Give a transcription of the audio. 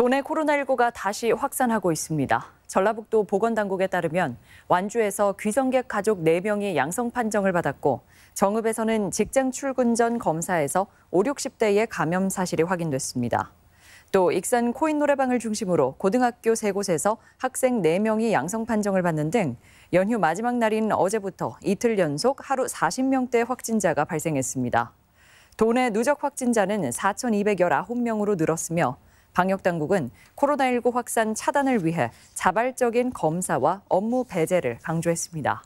도내 코로나19가 다시 확산하고 있습니다. 전라북도 보건당국에 따르면 완주에서 귀성객 가족 4명이 양성 판정을 받았고 정읍에서는 직장 출근 전 검사에서 5, 60대의 감염 사실이 확인됐습니다. 또 익산 코인 노래방을 중심으로 고등학교 3곳에서 학생 4명이 양성 판정을 받는 등 연휴 마지막 날인 어제부터 이틀 연속 하루 40명대 확진자가 발생했습니다. 도내 누적 확진자는 4,219명으로 늘었으며 방역당국은 코로나19 확산 차단을 위해 자발적인 검사와 업무 배제를 강조했습니다.